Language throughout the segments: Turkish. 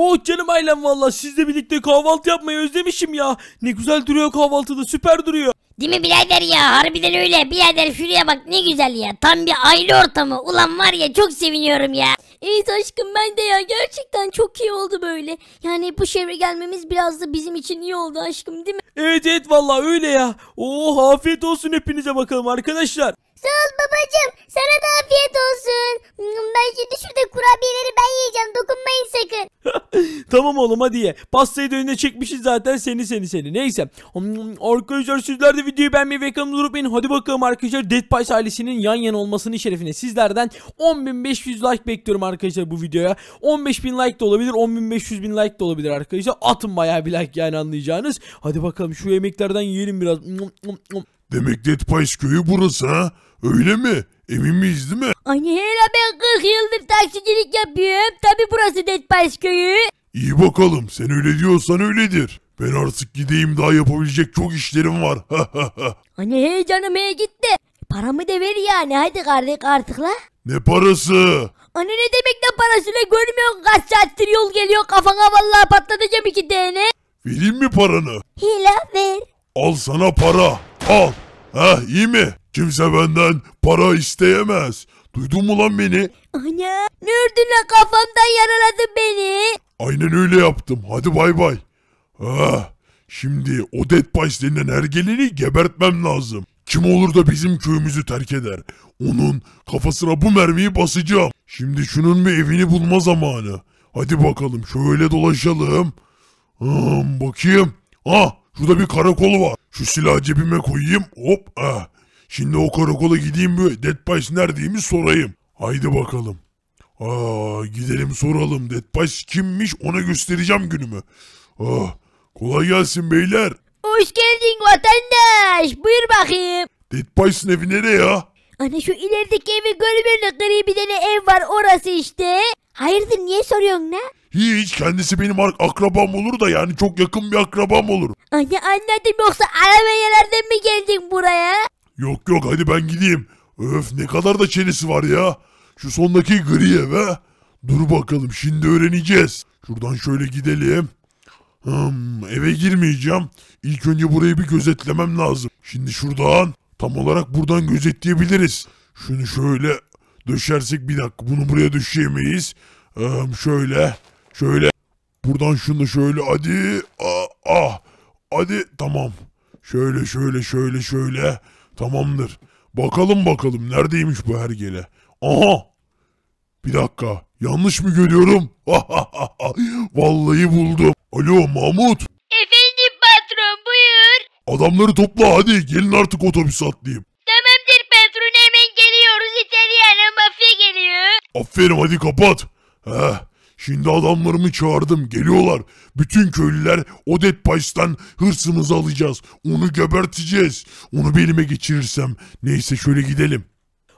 Oh canım ailem valla sizle birlikte kahvaltı yapmayı özlemişim ya. Ne güzel duruyor kahvaltıda süper duruyor. Değil mi birader ya harbiden öyle birader şuraya bak ne güzel ya tam bir aile ortamı ulan var ya çok seviniyorum ya. Evet aşkım ben de ya gerçekten çok iyi oldu böyle. Yani bu şehre gelmemiz biraz da bizim için iyi oldu aşkım değil mi? Evet evet valla öyle ya. Oh afiyet olsun hepinize bakalım arkadaşlar. Sağ ol babacığım. Sana da afiyet olsun. Ben şimdi şurada kurabiyeleri ben yiyeceğim. Dokunmayın sakın. tamam oğlum hadi ye. Pastayı da önüne çekmişiz zaten seni seni seni. Neyse. Hmm, arkadaşlar sizler de videoyu beğenmeyi ve kanalımıza durup beğenin. Hadi bakalım arkadaşlar Dead Pies ailesinin yan yana olmasının şerefine sizlerden 10.500 like bekliyorum arkadaşlar bu videoya. 15.000 like de olabilir 10.500 bin like de olabilir arkadaşlar. Atın bayağı bir like yani anlayacağınız. Hadi bakalım şu yemeklerden yiyelim biraz. Hmm, hmm, Demek Dead Pies köyü burası ha? Öyle mi? Emin miyiz değil mi? Anne hele ben 40 yıldır taksicilik yapıyorum. Tabi burası Detpaş köyü. İyi bakalım sen öyle diyorsan öyledir. Ben artık gideyim daha yapabilecek çok işlerim var. hani hey canım hey gitti. Paramı da ver yani hadi kardeş artık la. Ne parası? Anne ne demek ne parası ne görmüyorsun kaç saattir yol geliyor kafana vallahi patlatacağım iki tane. Vereyim mi paranı? Hila ver. Al sana para al. Ha iyi mi? Kimse benden para isteyemez. Duydun mu lan beni? Ana nördüne kafamdan yaraladı beni. Aynen öyle yaptım. Hadi bay bay. Ah, şimdi o Dead Pies denilen ergelini gebertmem lazım. Kim olur da bizim köyümüzü terk eder. Onun kafasına bu mermiyi basacağım. Şimdi şunun bir evini bulma zamanı. Hadi bakalım şöyle dolaşalım. Hmm, bakayım. Ah şurada bir karakolu var. Şu silahı cebime koyayım. Hop ah. Şimdi o karakola gideyim bir Dead neredeymiş sorayım. Haydi bakalım. Aa, gidelim soralım. Dead kimmiş ona göstereceğim günümü. Ah, kolay gelsin beyler. Hoş geldin vatandaş. Buyur bakayım. Dead evi nereye ya? Ana şu ilerideki evi görmüyor gri bir tane ev var orası işte. Hayırdır niye soruyorsun ne? Hiç kendisi benim akrabam olur da yani çok yakın bir akrabam olur. Anne anladım yoksa arabayalardan mı geldin buraya? Yok yok hadi ben gideyim. Öf ne kadar da çenesi var ya. Şu sondaki gri eve. Dur bakalım şimdi öğreneceğiz. Şuradan şöyle gidelim. Hmm, eve girmeyeceğim. İlk önce burayı bir gözetlemem lazım. Şimdi şuradan tam olarak buradan gözetleyebiliriz. Şunu şöyle döşersek bir dakika bunu buraya döşeyemeyiz. Hmm, şöyle şöyle buradan şunu şöyle hadi ah, ah hadi tamam. Şöyle şöyle şöyle şöyle Tamamdır. Bakalım bakalım neredeymiş bu hergele. Aha! Bir dakika. Yanlış mı görüyorum? Vallahi buldum. Alo Mahmut. Efendim patron buyur. Adamları topla hadi gelin artık otobüs atlayayım. Tamamdır patron hemen geliyoruz İtalyan mafya geliyor. Aferin hadi kapat. Heh, Şimdi adamlarımı çağırdım geliyorlar. Bütün köylüler Odet Pays'tan hırsımızı alacağız. Onu geberteceğiz. Onu belime geçirirsem. Neyse şöyle gidelim.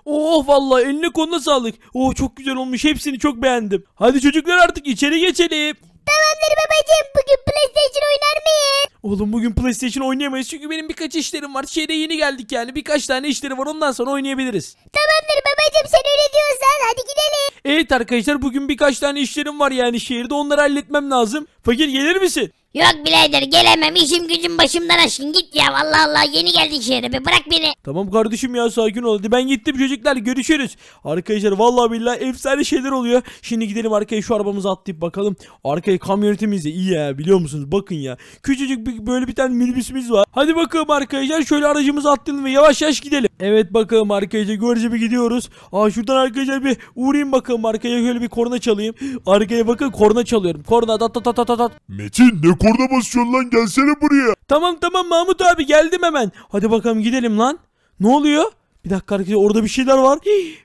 Oh vallahi eline koluna sağlık. Oh çok güzel olmuş hepsini çok beğendim. Hadi çocuklar artık içeri geçelim. Tamamdır babacığım bugün PlayStation oynar mıyız? Oğlum bugün PlayStation oynayamayız çünkü benim birkaç işlerim var. Şehre yeni geldik yani birkaç tane işleri var ondan sonra oynayabiliriz. Tamamdır babacım sen öyle diyorsan hadi gidelim. Evet arkadaşlar bugün birkaç tane işlerim var yani şehirde onları halletmem lazım. Fakir gelir misin? Yok birader gelemem işim gücüm başımdan aşkın git ya Allah Allah yeni geldin şehre be bırak beni. Tamam kardeşim ya sakin ol hadi ben gittim çocuklar görüşürüz. Arkadaşlar vallahi billahi efsane şeyler oluyor. Şimdi gidelim arkaya şu arabamızı atlayıp bakalım. Arkaya kamyonetimiz de iyi ya biliyor musunuz bakın ya. Küçücük bir, böyle bir tane minibüsümüz var. Hadi bakalım arkadaşlar şöyle aracımızı atlayalım ve yavaş yavaş gidelim. Evet bakalım arkadaşlar görece bir gidiyoruz. Aa şuradan arkadaşlar bir uğrayayım bakalım arkaya şöyle bir korna çalayım. Arkaya bakın korna çalıyorum. Korna tat tat tat tat tat. Metin ne korna basıyorsun lan gelsene buraya. Tamam tamam Mahmut abi geldim hemen. Hadi bakalım gidelim lan. Ne oluyor? Bir dakika arkadaşlar orada bir şeyler var.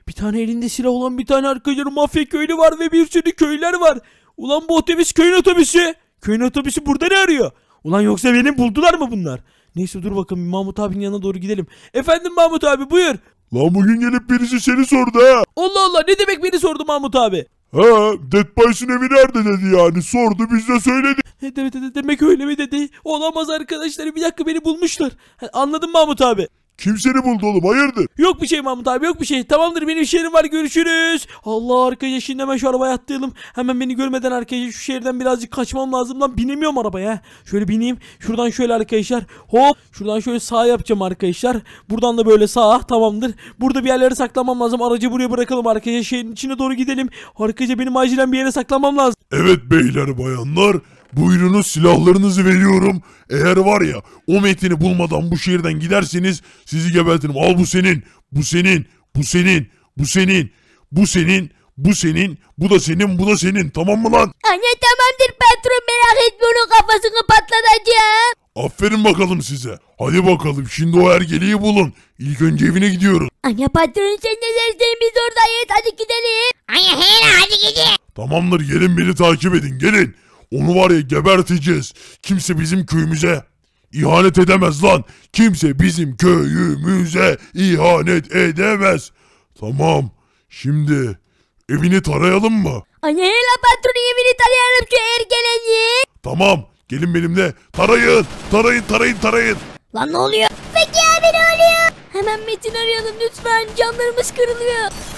bir tane elinde silah olan bir tane arkadaşlar mafya köylü var ve bir sürü köyler var. Ulan bu otobüs köyün otobüsü. Köyün otobüsü burada ne arıyor? Ulan yoksa beni buldular mı bunlar? Neyse dur bakalım Mahmut abinin yanına doğru gidelim. Efendim Mahmut abi buyur. Lan bugün gelip birisi seni sordu ha. Allah Allah ne demek beni sordu Mahmut abi. Ha, Dead evi nerede dedi yani. Sordu biz de söyledik. Evet, evet, demek öyle mi dedi. Olamaz arkadaşlar bir dakika beni bulmuşlar. Anladım Mahmut abi. Kim seni buldu oğlum hayırdır? Yok bir şey Mahmut abi yok bir şey. Tamamdır benim şeyim var görüşürüz. Allah arkadaş şimdi hemen şu arabaya atlayalım. Hemen beni görmeden arkadaşlar şu şehirden birazcık kaçmam lazım lan. Binemiyorum arabaya. Şöyle bineyim. Şuradan şöyle arkadaşlar. Hop. Şuradan şöyle sağ yapacağım arkadaşlar. Buradan da böyle sağ tamamdır. Burada bir yerlere saklamam lazım. Aracı buraya bırakalım arkadaşlar. Şehrin içine doğru gidelim. Arkadaşlar benim acilen bir yere saklamam lazım. Evet beyler bayanlar. Buyrunuz silahlarınızı veriyorum. Eğer var ya o metini bulmadan bu şehirden giderseniz sizi gebertirim. Al bu senin, bu senin, bu senin, bu senin, bu senin, bu senin, bu da senin, bu da senin. Tamam mı lan? Anne tamamdır patron merak etme onun kafasını patlatacağım. Aferin bakalım size. Hadi bakalım şimdi o ergeliği bulun. İlk önce evine gidiyorum. Anne patron sen ne dersin biz oradayız hadi gidelim. Anne hele hadi gidelim. Tamamdır gelin beni takip edin gelin. Onu var ya geberteceğiz. Kimse bizim köyümüze ihanet edemez lan. Kimse bizim köyümüze ihanet edemez. Tamam. Şimdi evini tarayalım mı? Anne la patron evini tarayalım şu ergeleni. Tamam. Gelin benimle. Tarayın. Tarayın tarayın tarayın. Lan ne oluyor? Peki abi ne oluyor? Hemen Metin arayalım lütfen. Canlarımız kırılıyor.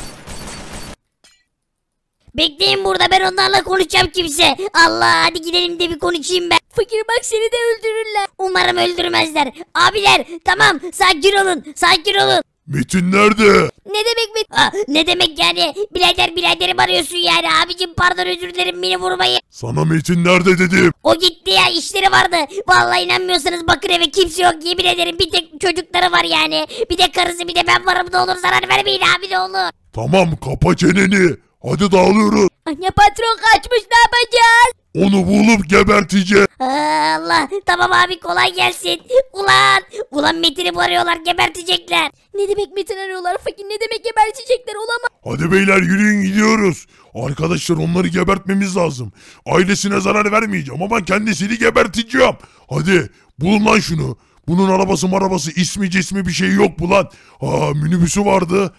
Bekleyin burada ben onlarla konuşacağım kimse. Allah hadi gidelim de bir konuşayım ben. Fakir bak seni de öldürürler. Umarım öldürmezler. Abiler tamam sakin olun sakin olun. Metin nerede? Ne demek Metin? Ha, ah, ne demek yani? Birader biraderim arıyorsun yani. Abicim pardon özür dilerim beni vurmayı. Sana Metin nerede dedim. O gitti ya işleri vardı. Vallahi inanmıyorsanız bakın eve kimse yok yemin ederim. Bir tek çocukları var yani. Bir de karısı bir de ben varım da olur zarar vermeyin abi de olur. Tamam kapa çeneni. Hadi dağılıyoruz. Anne patron kaçmış ne yapacağız? Onu bulup geberteceğiz. Allah tamam abi kolay gelsin. Ulan ulan Metin'i arıyorlar gebertecekler. Ne demek Metin arıyorlar fakir ne demek gebertecekler olamaz. Hadi beyler yürüyün gidiyoruz. Arkadaşlar onları gebertmemiz lazım. Ailesine zarar vermeyeceğim ama kendisini geberteceğim. Hadi bulun lan şunu. Bunun arabası marabası ismi cismi bir şey yok bu lan. Aa minibüsü vardı.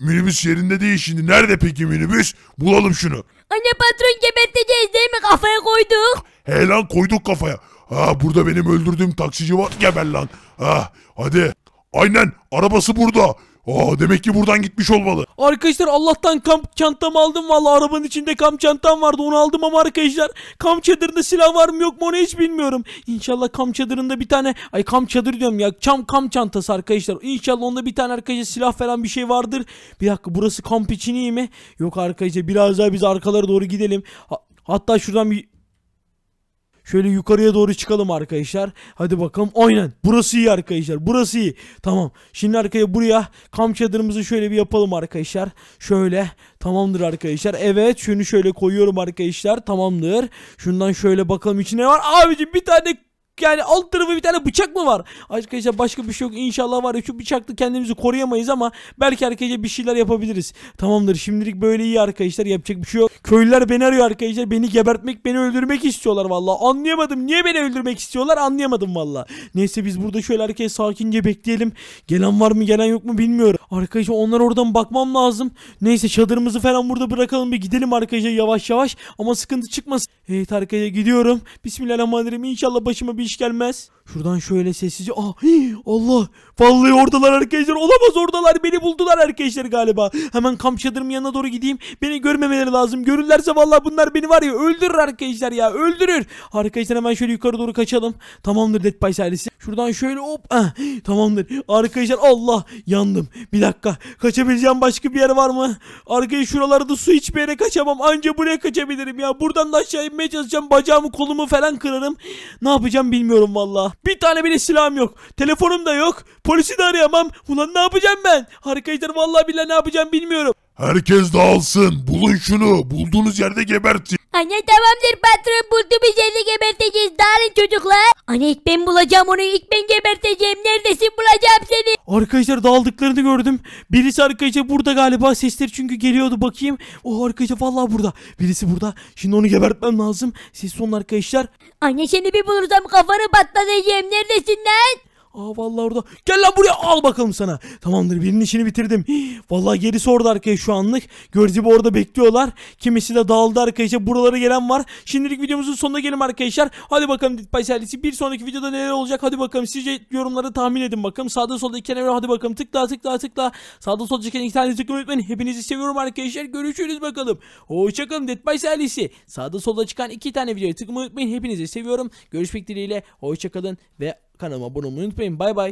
Minibüs yerinde değil şimdi. Nerede peki minibüs? Bulalım şunu. Anne patron geberteceğiz değil mi? Kafaya koyduk. He lan koyduk kafaya. Ha burada benim öldürdüğüm taksici var. Geber lan. Ha hadi. Aynen arabası burada. Aa demek ki buradan gitmiş olmalı. Arkadaşlar Allah'tan kamp çantamı aldım. Valla arabanın içinde kamp çantam vardı. Onu aldım ama arkadaşlar kamp çadırında silah var mı yok mu onu hiç bilmiyorum. İnşallah kamp çadırında bir tane ay kamp çadır diyorum ya. Çam kamp çantası arkadaşlar. İnşallah onda bir tane arkadaşlar silah falan bir şey vardır. Bir dakika burası kamp için iyi mi? Yok arkadaşlar biraz daha biz arkalara doğru gidelim. Ha, hatta şuradan bir Şöyle yukarıya doğru çıkalım arkadaşlar. Hadi bakalım. Aynen. Burası iyi arkadaşlar. Burası iyi. Tamam. Şimdi arkaya buraya kamp çadırımızı şöyle bir yapalım arkadaşlar. Şöyle. Tamamdır arkadaşlar. Evet. Şunu şöyle koyuyorum arkadaşlar. Tamamdır. Şundan şöyle bakalım içine var. Abici bir tane yani alt tarafı bir tane bıçak mı var? Arkadaşlar başka bir şey yok. İnşallah var ya şu bıçakla kendimizi koruyamayız ama belki arkadaşlar bir şeyler yapabiliriz. Tamamdır şimdilik böyle iyi arkadaşlar yapacak bir şey yok. Köylüler beni arıyor arkadaşlar. Beni gebertmek, beni öldürmek istiyorlar valla. Anlayamadım. Niye beni öldürmek istiyorlar anlayamadım valla. Neyse biz burada şöyle herkes sakince bekleyelim. Gelen var mı gelen yok mu bilmiyorum. Arkadaşlar onlar oradan bakmam lazım. Neyse çadırımızı falan burada bırakalım bir gidelim arkadaşlar yavaş yavaş. Ama sıkıntı çıkmasın. Evet arkadaşlar gidiyorum. Bismillahirrahmanirrahim. İnşallah başıma bir hiç gelmez. Şuradan şöyle sessizce. Ah, hii, Allah. Vallahi oradalar arkadaşlar. Olamaz oradalar. Beni buldular arkadaşlar galiba. Hemen kamp çadırımın yanına doğru gideyim. Beni görmemeleri lazım. Görürlerse vallahi bunlar beni var ya öldürür arkadaşlar ya. Öldürür. Arkadaşlar hemen şöyle yukarı doğru kaçalım. Tamamdır Dead Pies ailesi. Şuradan şöyle hop. Ah, tamamdır. Arkadaşlar Allah yandım. Bir dakika. Kaçabileceğim başka bir yer var mı? Arkadaşlar şuralarda su hiçbir yere kaçamam. Anca buraya kaçabilirim ya. Buradan da aşağı inmeye çalışacağım. Bacağımı kolumu falan kırarım. Ne yapacağım bilmiyorum bilmiyorum valla. Bir tane bile silahım yok. Telefonum da yok. Polisi de arayamam. Ulan ne yapacağım ben? Arkadaşlar valla bile ne yapacağım bilmiyorum. Herkes dağılsın. Bulun şunu. Bulduğunuz yerde gebertin. Anne tamamdır patron buldum seni geberteceğiz. Dağılın çocuklar. Anne ilk ben bulacağım onu ilk ben geberteceğim. Neredesin bulacağım seni. Arkadaşlar dağıldıklarını gördüm. Birisi arkadaşlar burada galiba sesleri çünkü geliyordu bakayım. O oh, arkadaşlar vallahi burada. Birisi burada. Şimdi onu gebertmem lazım. Ses son arkadaşlar. Anne seni bir bulursam kafanı patlatacağım. Neredesin lan? Aa vallahi orada. Gel lan buraya al bakalım sana. Tamamdır birinin işini bitirdim. vallahi geri sordu arkaya şu anlık. Gördüğünüz gibi orada bekliyorlar. Kimisi de dağıldı arkadaşlar. Buralara gelen var. Şimdilik videomuzun sonuna gelin arkadaşlar. Hadi bakalım Ditpay serisi. Bir sonraki videoda neler olacak? Hadi bakalım sizce yorumları tahmin edin bakalım. Sağda solda iki tane hadi bakalım. Tıkla tıkla tıkla. Sağda solda iki tane tane tıklamayı unutmayın. Hepinizi seviyorum arkadaşlar. Görüşürüz bakalım. Hoşçakalın Ditpay serisi. Sağda solda çıkan iki tane videoya tıklamayı unutmayın. Hepinizi seviyorum. Görüşmek dileğiyle. Hoşçakalın ve Kanalıma abone olmayı unutmayın. Bay bay.